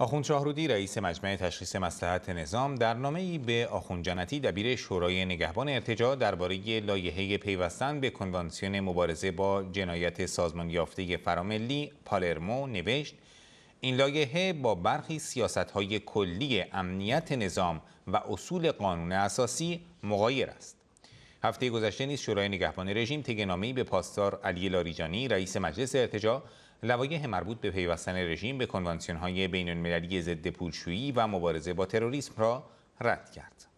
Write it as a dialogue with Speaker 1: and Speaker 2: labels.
Speaker 1: اخون شاهرودی رئیس مجمع تشخیص مسلحت نظام در نامه‌ای به آخون جنتی دبیر شورای نگهبان ارتجاع درباره لایحه پیوستن به کنوانسیون مبارزه با جنایت سازمان یافته فراملی پالرمو نوشت این لایحه با برخی سیاست‌های کلی امنیت نظام و اصول قانون اساسی مغایر است. هفته گذشته نیز شورای نگهبان رژیم طی به پاسدار علی لاریجانی رئیس مجلس ارتجاع لوایح مربوط به پیوستن رژیم به کنوانسیون‌های بین‌المللی ضد پولشویی و مبارزه با تروریسم را رد کرد.